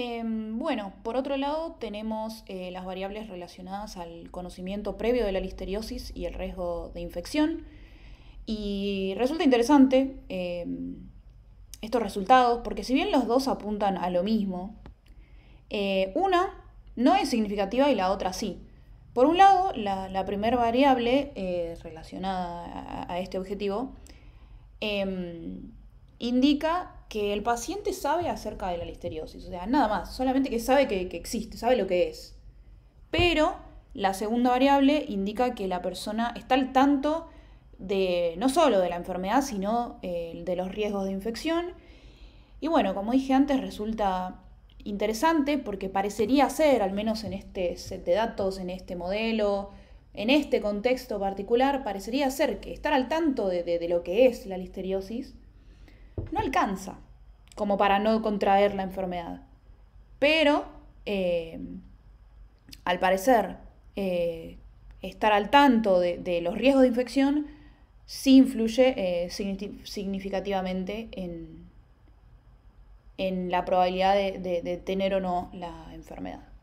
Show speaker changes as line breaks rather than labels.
Em, bueno, por otro lado tenemos eh, las variables relacionadas al conocimiento previo de la listeriosis y el riesgo de infección. Y resulta interesante em, estos resultados porque si bien los dos apuntan a lo mismo, eh, una no es significativa y la otra sí. Por un lado, la, primera variable eh, relacionada a, a, este objetivo em, indica que el paciente sabe acerca de la listeriosis, o sea, nada más, solamente que sabe que, existe, sabe lo que es. Pero la segunda variable indica que la persona está al tanto de no solo de la enfermedad, sino eh, de los riesgos de infección. Y bueno, como dije antes, resulta interesante porque parecería ser, al menos en este set de datos, en este modelo, en este contexto particular, parecería ser que estar al tanto de lo que es la listeriosis no alcanza como para no contraer la enfermedad. Pero, eh, al parecer, eh, estar al tanto de, los riesgos de infección sí influye eh, significativamente en, en, la probabilidad de tener o no la enfermedad.